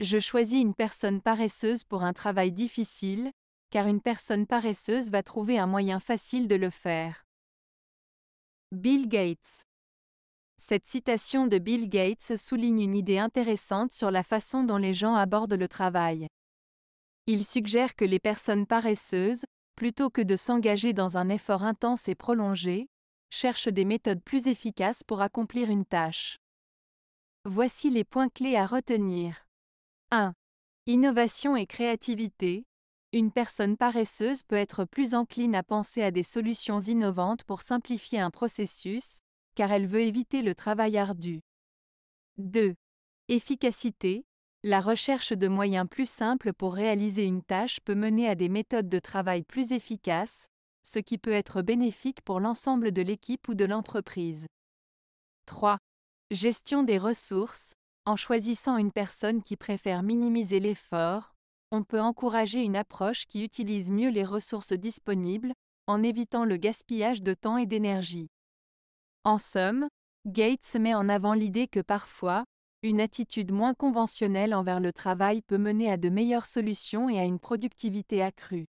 Je choisis une personne paresseuse pour un travail difficile, car une personne paresseuse va trouver un moyen facile de le faire. Bill Gates Cette citation de Bill Gates souligne une idée intéressante sur la façon dont les gens abordent le travail. Il suggère que les personnes paresseuses, plutôt que de s'engager dans un effort intense et prolongé, cherchent des méthodes plus efficaces pour accomplir une tâche. Voici les points clés à retenir. 1. Innovation et créativité. Une personne paresseuse peut être plus encline à penser à des solutions innovantes pour simplifier un processus, car elle veut éviter le travail ardu. 2. Efficacité. La recherche de moyens plus simples pour réaliser une tâche peut mener à des méthodes de travail plus efficaces, ce qui peut être bénéfique pour l'ensemble de l'équipe ou de l'entreprise. 3. Gestion des ressources. En choisissant une personne qui préfère minimiser l'effort, on peut encourager une approche qui utilise mieux les ressources disponibles, en évitant le gaspillage de temps et d'énergie. En somme, Gates met en avant l'idée que parfois, une attitude moins conventionnelle envers le travail peut mener à de meilleures solutions et à une productivité accrue.